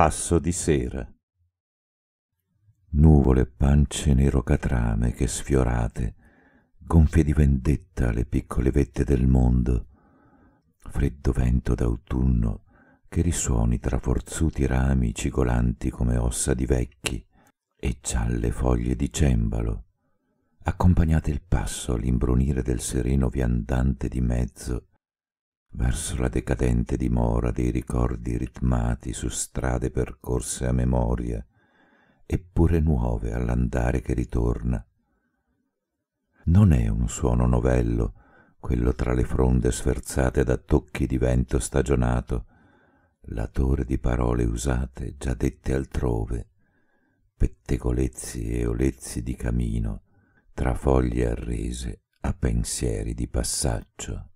passo di sera. Nuvole pance nero catrame che sfiorate, gonfie di vendetta le piccole vette del mondo, freddo vento d'autunno che risuoni tra forzuti rami cigolanti come ossa di vecchi e gialle foglie di cembalo, accompagnate il passo all'imbrunire del sereno viandante di mezzo verso la decadente dimora dei ricordi ritmati su strade percorse a memoria, eppure nuove all'andare che ritorna. Non è un suono novello, quello tra le fronde sferzate da tocchi di vento stagionato, latore di parole usate già dette altrove, pettegolezzi e olezzi di camino, tra foglie arrese a pensieri di passaggio.